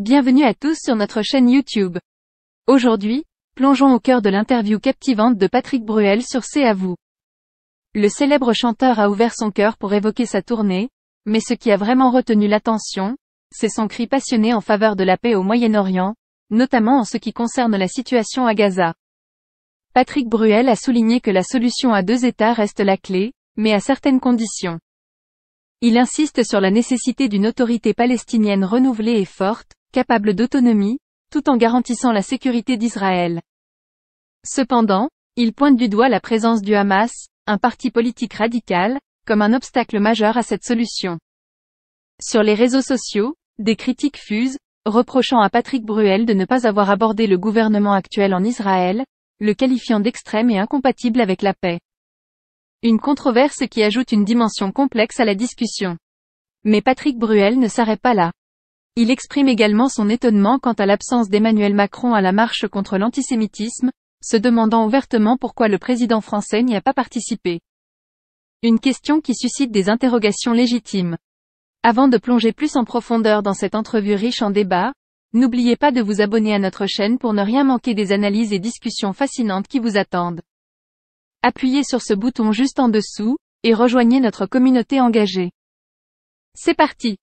Bienvenue à tous sur notre chaîne YouTube. Aujourd'hui, plongeons au cœur de l'interview captivante de Patrick Bruel sur C'est à vous. Le célèbre chanteur a ouvert son cœur pour évoquer sa tournée, mais ce qui a vraiment retenu l'attention, c'est son cri passionné en faveur de la paix au Moyen-Orient, notamment en ce qui concerne la situation à Gaza. Patrick Bruel a souligné que la solution à deux États reste la clé, mais à certaines conditions. Il insiste sur la nécessité d'une autorité palestinienne renouvelée et forte, capable d'autonomie, tout en garantissant la sécurité d'Israël. Cependant, il pointe du doigt la présence du Hamas, un parti politique radical, comme un obstacle majeur à cette solution. Sur les réseaux sociaux, des critiques fusent, reprochant à Patrick Bruel de ne pas avoir abordé le gouvernement actuel en Israël, le qualifiant d'extrême et incompatible avec la paix. Une controverse qui ajoute une dimension complexe à la discussion. Mais Patrick Bruel ne s'arrête pas là. Il exprime également son étonnement quant à l'absence d'Emmanuel Macron à la marche contre l'antisémitisme, se demandant ouvertement pourquoi le président français n'y a pas participé. Une question qui suscite des interrogations légitimes. Avant de plonger plus en profondeur dans cette entrevue riche en débats, n'oubliez pas de vous abonner à notre chaîne pour ne rien manquer des analyses et discussions fascinantes qui vous attendent. Appuyez sur ce bouton juste en dessous, et rejoignez notre communauté engagée. C'est parti